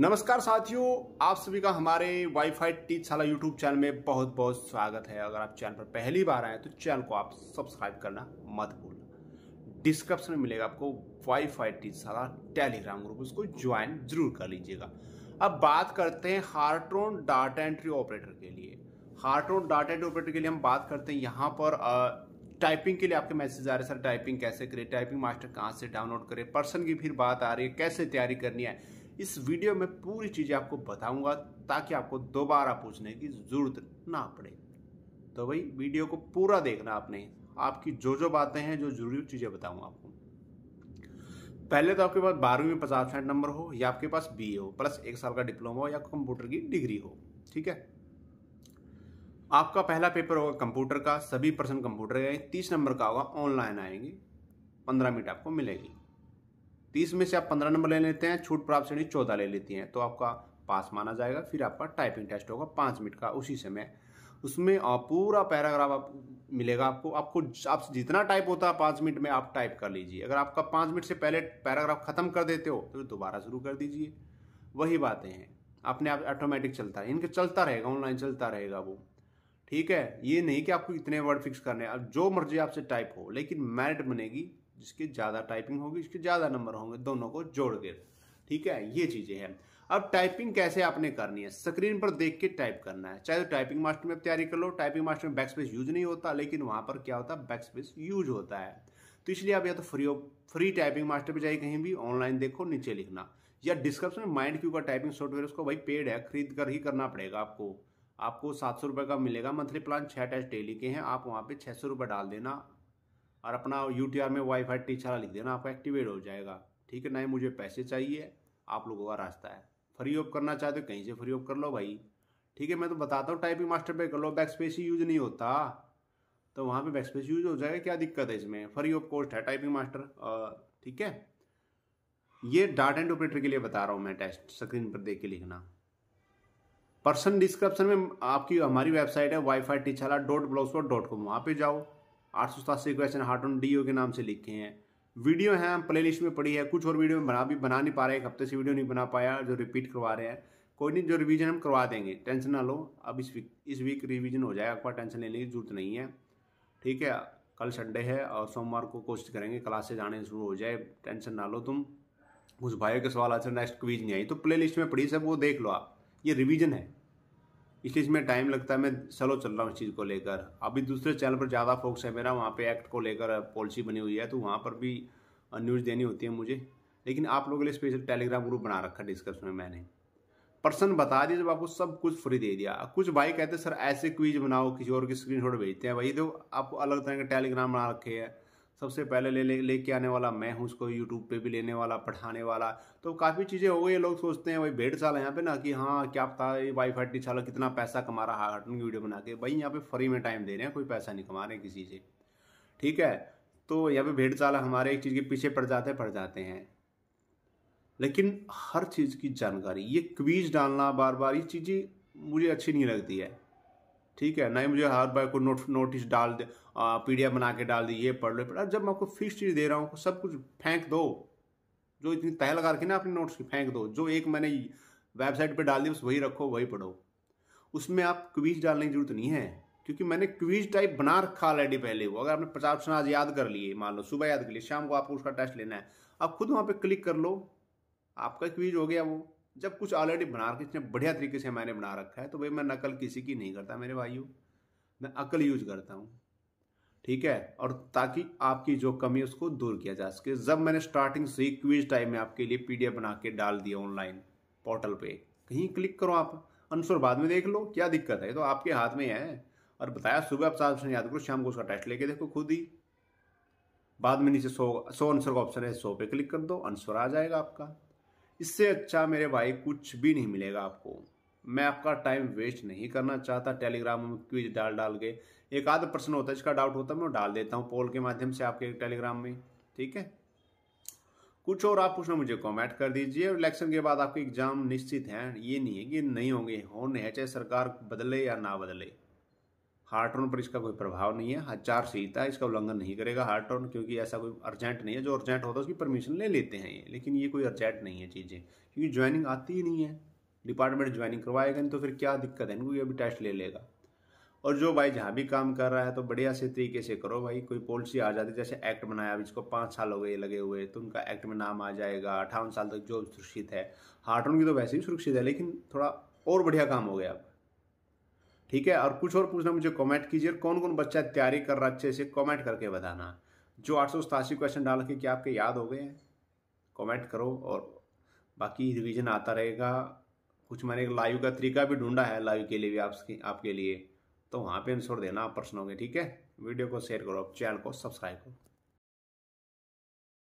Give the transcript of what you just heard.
नमस्कार साथियों आप सभी का हमारे वाईफाई टीचशाला यूट्यूब चैनल में बहुत बहुत स्वागत है अगर आप चैनल पर पहली बार आए तो चैनल को आप सब्सक्राइब करना मत भूलना डिस्क्रिप्शन में मिलेगा आपको वाईफाई टीचशाला टेलीग्राम ग्रुप उसको ज्वाइन जरूर कर लीजिएगा अब बात करते हैं हार्ट्रोन डाटा एंट्री ऑपरेटर के लिए हार्ट्रोन डाटा एंट्री ऑपरेटर के लिए हम बात करते हैं यहाँ पर टाइपिंग के लिए आपके मैसेज आ रहे हैं सर टाइपिंग कैसे करें टाइपिंग मास्टर कहाँ से डाउनलोड करें पर्सन की फिर बात आ रही है कैसे तैयारी करनी है इस वीडियो में पूरी चीज़ें आपको बताऊंगा ताकि आपको दोबारा पूछने की ज़रूरत ना पड़े तो भाई वीडियो को पूरा देखना आपने आपकी जो जो बातें हैं जो जरूरी चीज़ें बताऊंगा आपको पहले तो आपके पास बारहवीं में पचास परसेंट नंबर हो या आपके पास बी हो प्लस एक साल का डिप्लोमा हो या कंप्यूटर की डिग्री हो ठीक है आपका पहला पेपर होगा कंप्यूटर का सभी पर्सन कंप्यूटर गए तीस नंबर का होगा ऑनलाइन आएंगे पंद्रह मिनट आपको मिलेगी तीस में से आप पंद्रह नंबर ले लेते हैं छूट प्राप्त श्रेणी चौदह ले लेती हैं तो आपका पास माना जाएगा फिर आपका टाइपिंग टेस्ट होगा पाँच मिनट का उसी समय उसमें आप पूरा पैराग्राफ आप मिलेगा आपको आपको आप जितना टाइप होता है पाँच मिनट में आप टाइप कर लीजिए अगर आपका पाँच मिनट से पहले पैराग्राफ खत्म कर देते हो तो दोबारा शुरू कर दीजिए वही बातें हैं अपने आप ऑटोमेटिक चलता है इनके चलता रहेगा ऑनलाइन चलता रहेगा वो ठीक है ये नहीं कि आपको इतने वर्ड फिक्स करने अब जो मर्जी आपसे टाइप हो लेकिन मैरिट बनेगी जिसके ज़्यादा टाइपिंग होगी जिसके ज़्यादा नंबर होंगे दोनों को जोड़ के ठीक है ये चीज़ें हैं अब टाइपिंग कैसे आपने करनी है स्क्रीन पर देख के टाइप करना है चाहे तो टाइपिंग मास्टर में तैयारी कर लो टाइपिंग मास्टर में बैक स्पेस यूज नहीं होता लेकिन वहाँ पर क्या होता है बैक स्पेस यूज होता है तो इसलिए आप या तो फ्री फ्री टाइपिंग मास्टर पर जाइए कहीं भी ऑनलाइन देखो नीचे लिखना या डिस्क्रिप्शन में माइंड क्यू का टाइपिंग सॉफ्टवेयर उसको भाई पेड है खरीद कर ही करना पड़ेगा आपको आपको सात सौ रुपये का मिलेगा मंथली प्लान छः टेस्ट डेली के हैं आप वहाँ पे छः सौ रुपये डाल देना और अपना यू में वाईफाई टीचारा लिख देना आपका एक्टिवेट हो जाएगा ठीक है नहीं मुझे पैसे चाहिए आप लोगों का रास्ता है फ्री ऑफ करना चाहते हो कहीं से फ्री ऑफ कर लो भाई ठीक है मैं तो बताता हूँ टाइपिंग मास्टर पे कर लो बैक स्पेस ही यूज नहीं होता तो वहाँ पे बैक स्पेस यूज हो जाएगा क्या दिक्कत है इसमें फ्री ऑफ कॉस्ट है टाइपिंग मास्टर ठीक है ये डाटा एंड ऑपरेटर के लिए बता रहा हूँ मैं टेस्ट स्क्रीन पर देख के लिखना पर्सन डिस्क्रिप्शन में आपकी हमारी वेबसाइट है वाई फाई टीचाला डॉट ब्लॉक डॉट कॉम वहाँ पर जाओ आठ सौ सतासी क्वेश्चन हार्ट ऑन डी के नाम से लिखे हैं वीडियो हैं हम प्लेलिस्ट में पड़ी है कुछ और वीडियो में बना भी बना नहीं पा रहे एक हफ्ते से वीडियो नहीं बना पाया जो रिपीट करवा रहे हैं कोई नहीं जो रिवीजन हम करवा देंगे टेंशन ना लो अब इस वीक इस वीक रिवीजन हो जाएगा आपका टेंशन लेने की जरूरत नहीं है ठीक है कल संडे है और सोमवार को कोशिश करेंगे से जाने शुरू हो जाए टेंशन ना लो तुम उस भाइयों के सवाल आज नेक्स्ट क्वीज नहीं आई तो प्ले में पड़ी सब वो देख लो आप ये रिविजन है इसलिए इसमें टाइम लगता है मैं सलो चल रहा हूँ इस चीज़ को लेकर अभी दूसरे चैनल पर ज़्यादा फोकस है मेरा वहाँ पे एक्ट को लेकर पॉलिसी बनी हुई है तो वहाँ पर भी न्यूज़ देनी होती है मुझे लेकिन आप लोगों के लिए स्पेशल टेलीग्राम ग्रुप बना रखा है डिस्कस में मैंने पर्सन बता दिया जब आपको सब कुछ फ्री दे दिया कुछ भाई कहते हैं सर ऐसे क्विज बनाओ किसी और की स्क्रीन भेजते हैं भाई तो आपको अलग तरह के टेलीग्राम बना रखे हैं सबसे पहले ले ले लेके आने वाला मैं हूँ उसको यूट्यूब पे भी लेने वाला पढ़ाने वाला तो काफ़ी चीज़ें हो गई लोग सोचते हैं भाई भेड़ है यहाँ पे ना कि हाँ क्या पता ये वाई फाई साला कितना पैसा कमा रहा है की वीडियो बना के भाई यहाँ पे फ्री में टाइम दे रहे हैं कोई पैसा नहीं कमा रहे हैं किसी से ठीक है तो यहाँ पे भेड़ साला हमारे एक चीज़ के पीछे पड़ जाते पड़ जाते हैं लेकिन हर चीज़ की जानकारी ये क्वीज डालना बार बार ये चीज़ें मुझे अच्छी नहीं लगती है ठीक है ना ही मुझे हर बार कोई नोट नोटिस डाल दे डी बना के डाल दी ये पढ़ लो पढ़ जब मैं आपको फिक्स चीज़ दे रहा हूँ सब कुछ फेंक दो जो इतनी तय लगा रखी ना अपने नोट्स की फेंक दो जो एक मैंने वेबसाइट पर डाल दी बस वही रखो वही पढ़ो उसमें आप क्वीज डालने की जरूरत नहीं है क्योंकि मैंने क्वीज टाइप बना रखा ऑलरेडी पहले वो अगर आपने पचास क्वेश्चन आज याद कर लिए मान लो सुबह याद कर लिए शाम को आपको उसका टेस्ट लेना है आप खुद वहाँ पर क्लिक कर लो आपका क्वीज हो गया वो जब कुछ ऑलरेडी बना रखा इसने बढ़िया तरीके से मैंने बना रखा है तो भाई मैं नकल किसी की नहीं करता मेरे भाइयों मैं अकल यूज करता हूँ ठीक है और ताकि आपकी जो कमी है उसको दूर किया जा सके जब मैंने स्टार्टिंग से क्विज टाइम में आपके लिए पीडीएफ बना के डाल दिया ऑनलाइन पोर्टल पे कहीं क्लिक करो आप आंसर बाद में देख लो क्या दिक्कत है तो आपके हाथ में है और बताया सुबह आप सात ऑप्शन याद करो शाम को उसका टेस्ट लेके देखो खुद ही बाद में नीचे सौ सौ आंसर का ऑप्शन है सौ पे क्लिक कर दो आंसर आ जाएगा आपका इससे अच्छा मेरे भाई कुछ भी नहीं मिलेगा आपको मैं आपका टाइम वेस्ट नहीं करना चाहता टेलीग्राम में क्विज डाल डाल के एक आध प्रश्न होता है इसका डाउट होता है मैं डाल देता हूँ पोल के माध्यम से आपके टेलीग्राम में ठीक है कुछ और आप पूछना मुझे कमेंट कर दीजिए इलेक्शन के बाद आपके एग्जाम निश्चित हैं ये नहीं है कि नहीं होंगे होने हैं चाहे सरकार बदले या ना बदले हार्ट रोन पर इसका कोई प्रभाव नहीं है आचार संहिता इसका उल्लंघन नहीं करेगा हार्ट रोन क्योंकि ऐसा कोई अर्जेंट नहीं है जो अर्जेंट होता है उसकी परमिशन ले लेते हैं ये लेकिन ये कोई अर्जेंट नहीं है चीज़ें क्योंकि ज्वाइनिंग आती ही नहीं है डिपार्टमेंट ज्वाइनिंग करवाएगा नहीं तो फिर क्या दिक्कत है इनको ये अभी टेस्ट ले लेगा और जो भाई जहाँ भी काम कर रहा है तो बढ़िया से तरीके से करो भाई कोई पॉलिसी आ जाती जैसे एक्ट बनाया अभी इसको पाँच साल हो गए लगे हुए तो उनका एक्ट में नाम आ जाएगा अठावन साल तक जो सुरक्षित है हार्ट रोन की तो वैसे ही सुरक्षित है लेकिन थोड़ा और बढ़िया काम हो गया अब ठीक है और कुछ और पूछना मुझे कमेंट कीजिए कौन कौन बच्चा तैयारी कर रहा अच्छे से कमेंट करके बताना जो आठ सौ क्वेश्चन डाल के क्या आपके याद हो गए हैं कमेंट करो और बाकी रिविजन आता रहेगा कुछ मैंने एक लाइव का तरीका भी ढूंढा है लाइव के लिए भी आपके आपके लिए तो वहाँ पे आंसर देना आप प्रश्नों के ठीक है वीडियो को शेयर करो चैनल को सब्सक्राइब करो